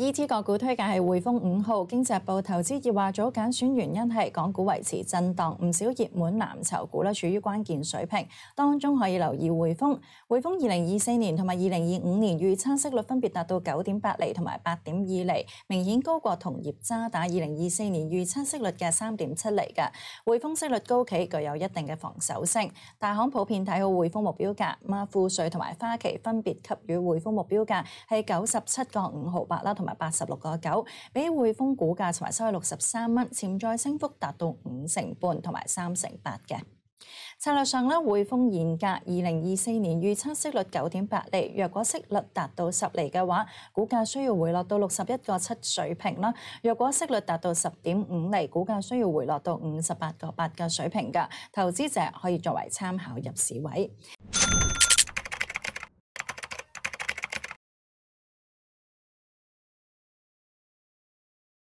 et 个股推介系汇丰五号，经济部投资热话组拣选原因系港股维持震荡，唔少热门蓝筹股咧处于关键水平，当中可以留意汇丰。汇丰二零二四年同埋二零二五年预测息率分别达到九点八厘同埋八点二厘，明显高过同业渣打二零二四年预测息率嘅三点七厘嘅。汇丰息率高企，具有一定嘅防守性。大行普遍睇好汇丰目标价，孖富瑞同埋花旗分别给予汇丰目标价系九十七个五毫八啦。同埋八十六個九，比匯豐股價同埋收喺六十三蚊，潛在升幅達到五成半同埋三成八嘅。策略上咧，匯豐現價二零二四年預測息率九點八厘，若果息率達到十厘嘅話，股價需要回落到六十一個七水平啦；若果息率達到十點五厘，股價需要回落到五十八個八嘅水平噶。投資者可以作為參考入市位。